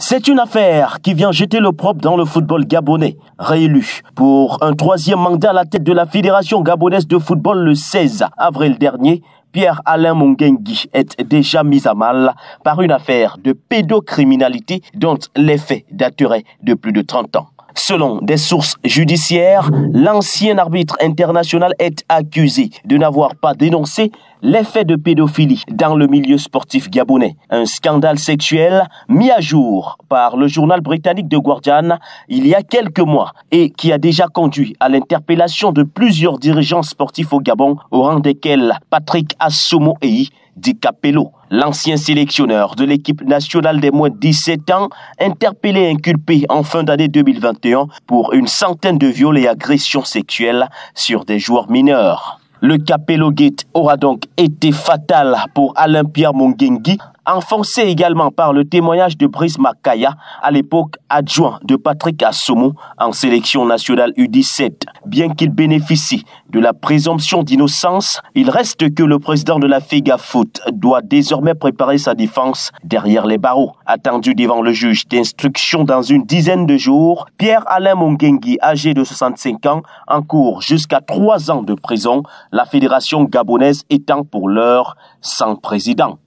C'est une affaire qui vient jeter le propre dans le football gabonais. Réélu pour un troisième mandat à la tête de la Fédération gabonaise de football le 16 avril dernier, Pierre-Alain Mongengui est déjà mis à mal par une affaire de pédocriminalité dont les faits dateraient de plus de 30 ans. Selon des sources judiciaires, l'ancien arbitre international est accusé de n'avoir pas dénoncé l'effet de pédophilie dans le milieu sportif gabonais. Un scandale sexuel mis à jour par le journal britannique The Guardian il y a quelques mois et qui a déjà conduit à l'interpellation de plusieurs dirigeants sportifs au Gabon, au rang desquels Patrick Assomo Di Capello, l'ancien sélectionneur de l'équipe nationale des moins de 17 ans, interpellé et inculpé en fin d'année 2021 pour une centaine de viols et agressions sexuelles sur des joueurs mineurs. Le Capello Gate aura donc été fatal pour Alain-Pierre Mongengi, enfoncé également par le témoignage de Brice Makaya, à l'époque adjoint de Patrick Assomo en sélection nationale U17. Bien qu'il bénéficie de la présomption d'innocence, il reste que le président de la FIGA Foot doit désormais préparer sa défense derrière les barreaux. Attendu devant le juge d'instruction dans une dizaine de jours, Pierre-Alain Mongengui, âgé de 65 ans, encourt jusqu'à trois ans de prison, la fédération gabonaise étant pour l'heure sans président.